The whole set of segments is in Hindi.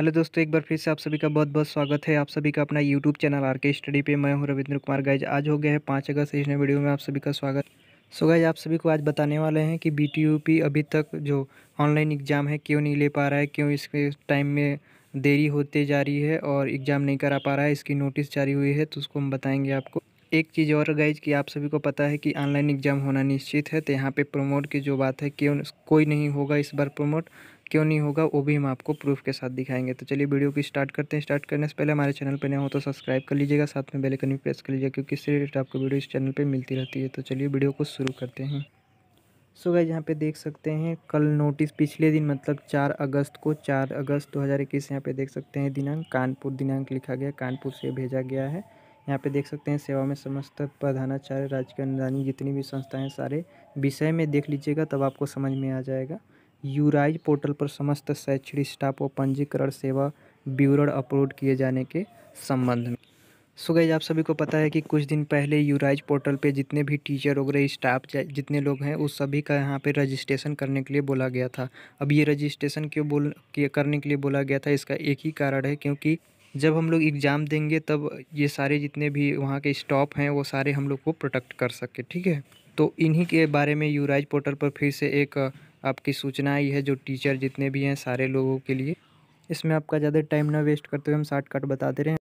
हेलो दोस्तों एक बार फिर से आप सभी का बहुत बहुत स्वागत है आप सभी का अपना YouTube channel R K study पे मैं हूं रविंद्र कुमार गाइज आज हो गया है पाँच अगस्त इस नए वीडियो में आप सभी का स्वागत सो गाइज आप सभी को आज बताने वाले हैं कि बी अभी तक जो ऑनलाइन एग्ज़ाम है क्यों नहीं ले पा रहा है क्यों इसके टाइम में देरी होते जा रही है और एग्ज़ाम नहीं करा पा रहा है इसकी नोटिस जारी हुई है तो उसको हम बताएँगे आपको एक चीज़ और गाइज कि आप सभी को पता है कि ऑनलाइन एग्ज़ाम होना निश्चित है तो यहाँ पे प्रमोट की जो बात है क्यों कोई नहीं होगा इस बार प्रमोट क्यों नहीं होगा वो भी हम आपको प्रूफ के साथ दिखाएंगे तो चलिए वीडियो को स्टार्ट करते हैं स्टार्ट करने से पहले हमारे चैनल पर नया हो तो सब्सक्राइब कर लीजिएगा साथ में बेलकन भी प्रेस कर लीजिएगा क्योंकि इससे रिलेटेड आपको वीडियो इस चैनल पर मिलती रहती है तो चलिए वीडियो को शुरू करते हैं सो गए यहाँ पे देख सकते हैं कल नोटिस पिछले दिन मतलब चार अगस्त को चार अगस्त दो हज़ार इक्कीस यहाँ पे देख सकते हैं दिनांक कानपुर दिनांक लिखा गया कानपुर से भेजा गया है यहाँ पे देख सकते हैं सेवा में समस्त प्रधानाचार्य राज्य के अनुदानी जितनी भी संस्थाएं सारे विषय में देख लीजिएगा तब आपको समझ में आ जाएगा यूराइज पोर्टल पर समस्त शैक्षणिक स्टाफ और पंजीकरण सेवा विवरण अपलोड किए जाने के संबंध में सो गई आप सभी को पता है कि कुछ दिन पहले यूराइज पोर्टल पे जितने भी टीचर वगैरह स्टाफ जितने लोग हैं उस सभी का यहाँ पे रजिस्ट्रेशन करने के लिए बोला गया था अब ये रजिस्ट्रेशन क्यों बोल करने के लिए बोला गया था इसका एक ही कारण है क्योंकि जब हम लोग एग्ज़ाम देंगे तब ये सारे जितने भी वहाँ के स्टॉप हैं वो सारे हम लोग को प्रोटेक्ट कर सके ठीक है तो इन्हीं के बारे में यूराइज पोर्टल पर फिर से एक आपकी सूचना आई है जो टीचर जितने भी हैं सारे लोगों के लिए इसमें आपका ज़्यादा टाइम ना वेस्ट करते हुए हम शॉर्टकट रहे हैं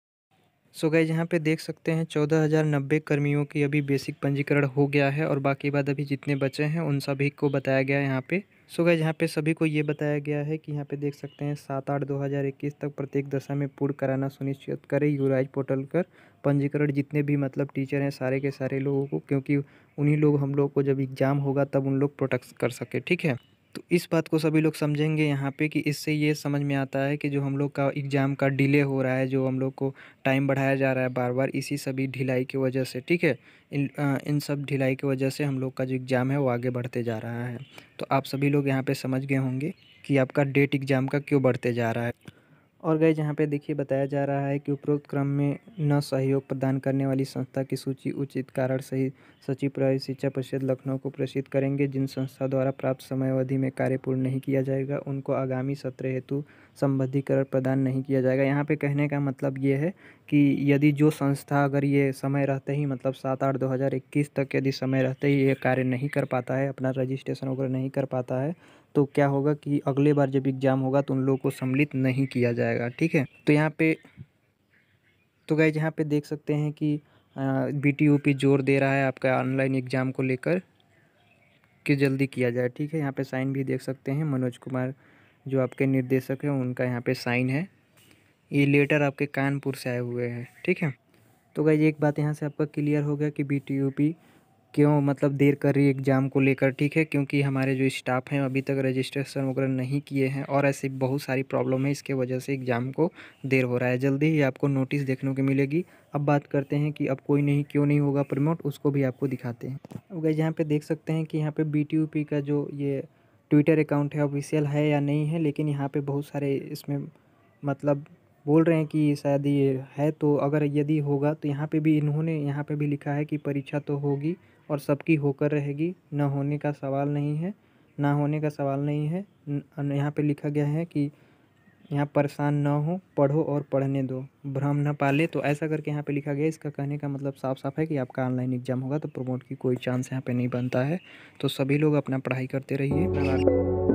सो गए यहाँ पे देख सकते हैं चौदह हज़ार नब्बे कर्मियों की अभी बेसिक पंजीकरण हो गया है और बाकी बाद अभी जितने बचे हैं उन सभी को बताया गया है यहाँ पर सो गैज यहाँ पे सभी को ये बताया गया है कि यहाँ पे देख सकते हैं सात आठ दो हज़ार इक्कीस तक प्रत्येक दशा में पूर्ण कराना सुनिश्चित करें युवराज पोर्टल कर पंजीकरण जितने भी मतलब टीचर हैं सारे के सारे लोगों को क्योंकि उन्हीं लोग हम लोग को जब एग्ज़ाम होगा तब उन लोग प्रोटेक्ट कर सके ठीक है तो इस बात को सभी लोग समझेंगे यहाँ पे कि इससे ये समझ में आता है कि जो हम लोग का एग्ज़ाम का डिले हो रहा है जो हम लोग को टाइम बढ़ाया जा रहा है बार बार इसी सभी ढिलाई की वजह से ठीक है इन आ, इन सब ढिलाई की वजह से हम लोग का जो एग्ज़ाम है वो आगे बढ़ते जा रहा है तो आप सभी लोग यहाँ पर समझ गए होंगे कि आपका डेट एग्ज़ाम का क्यों बढ़ते जा रहा है और गए जहाँ पे देखिए बताया जा रहा है कि उपरोक्त क्रम में न सहयोग प्रदान करने वाली संस्था की सूची उचित कारण सहित सचिव प्रभारी शिक्षा परिषद लखनऊ को प्रेषित करेंगे जिन संस्था द्वारा प्राप्त समयावधि में कार्य पूर्ण नहीं किया जाएगा उनको आगामी सत्र हेतु संबद्धीकरण प्रदान नहीं किया जाएगा यहाँ पे कहने का मतलब ये है कि यदि जो संस्था अगर ये समय रहते ही मतलब सात आठ दो हज़ार इक्कीस तक यदि समय रहते ही ये कार्य नहीं कर पाता है अपना रजिस्ट्रेशन वगैरह नहीं कर पाता है तो क्या होगा कि अगले बार जब एग्ज़ाम होगा तो उन लोगों को सम्मिलित नहीं किया जाएगा ठीक है तो यहाँ पे तो गए यहाँ पे देख सकते हैं कि बी टी यू पी जोर दे रहा है आपका ऑनलाइन एग्ज़ाम को लेकर कि जल्दी किया जाए ठीक है यहाँ पे साइन भी देख सकते हैं मनोज कुमार जो आपके निर्देशक हैं उनका यहाँ पे साइन है ये लेटर आपके कानपुर से आए हुए हैं ठीक है तो गई एक बात यहाँ से आपका क्लियर हो गया कि बी टी यू पी क्यों मतलब देर कर रही है एग्ज़ाम को लेकर ठीक है क्योंकि हमारे जो स्टाफ हैं अभी तक रजिस्ट्रेशन वगैरह नहीं किए हैं और ऐसी बहुत सारी प्रॉब्लम है इसके वजह से एग्ज़ाम को देर हो रहा है जल्दी ही आपको नोटिस देखने को मिलेगी अब बात करते हैं कि अब कोई नहीं क्यों नहीं होगा प्रमोट उसको भी आपको दिखाते हैं अब गए यहाँ पर देख सकते हैं कि यहाँ पर बी का जो ये ट्विटर अकाउंट है ऑफिशियल है या नहीं है लेकिन यहाँ पर बहुत सारे इसमें मतलब बोल रहे हैं कि शायद ये है तो अगर यदि होगा तो यहाँ पे भी इन्होंने यहाँ पे भी लिखा है कि परीक्षा तो होगी और सबकी होकर रहेगी न होने का सवाल नहीं है ना होने का सवाल नहीं है यहाँ पे लिखा गया है कि यहाँ परेशान ना हो पढ़ो और पढ़ने दो भ्रम ना पाले तो ऐसा करके यहाँ पे लिखा गया इसका कहने का मतलब साफ साफ है कि आपका ऑनलाइन एग्जाम होगा तो प्रमोट की कोई चांस यहाँ पे नहीं बनता है तो सभी लोग अपना पढ़ाई करते रहिए